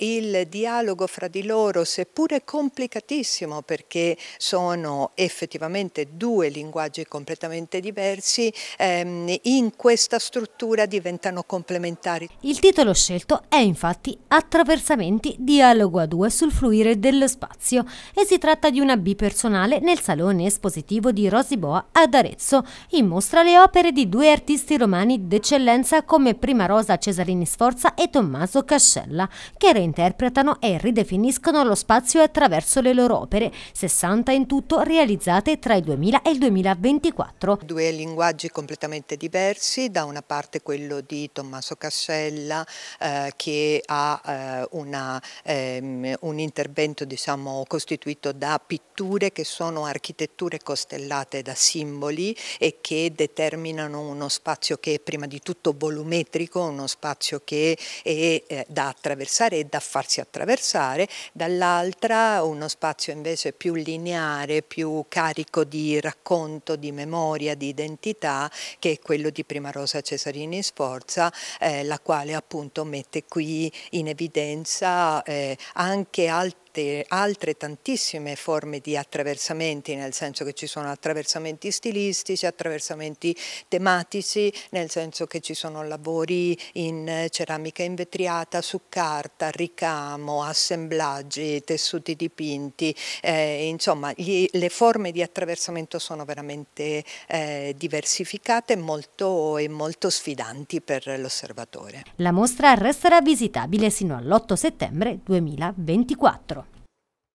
il dialogo fra di loro, seppure complicatissimo perché sono effettivamente due linguaggi completamente diversi, ehm, in questa struttura diventano complementari. Il titolo scelto è infatti Attraversamenti dialogo a due sul fluire dello spazio e si tratta di una bipersonale nel salone espositivo di Boa ad Arezzo. In mostra le opere di due artisti romani d'eccellenza come Prima Rosa Cesarini Sforza e Tommaso Cascella, che rende interpretano e ridefiniscono lo spazio attraverso le loro opere, 60 in tutto realizzate tra il 2000 e il 2024. Due linguaggi completamente diversi, da una parte quello di Tommaso Cascella eh, che ha eh, una, ehm, un intervento diciamo, costituito da pitture che sono architetture costellate da simboli e che determinano uno spazio che è prima di tutto volumetrico, uno spazio che è eh, da attraversare e da da farsi attraversare, dall'altra uno spazio invece più lineare, più carico di racconto, di memoria, di identità, che è quello di Prima Rosa Cesarini Sforza, eh, la quale appunto mette qui in evidenza eh, anche altri tante, altre tantissime forme di attraversamenti, nel senso che ci sono attraversamenti stilistici, attraversamenti tematici, nel senso che ci sono lavori in ceramica invetriata, su carta, ricamo, assemblaggi, tessuti dipinti, eh, insomma gli, le forme di attraversamento sono veramente eh, diversificate molto, e molto sfidanti per l'osservatore. La mostra resterà visitabile sino all'8 settembre 2024.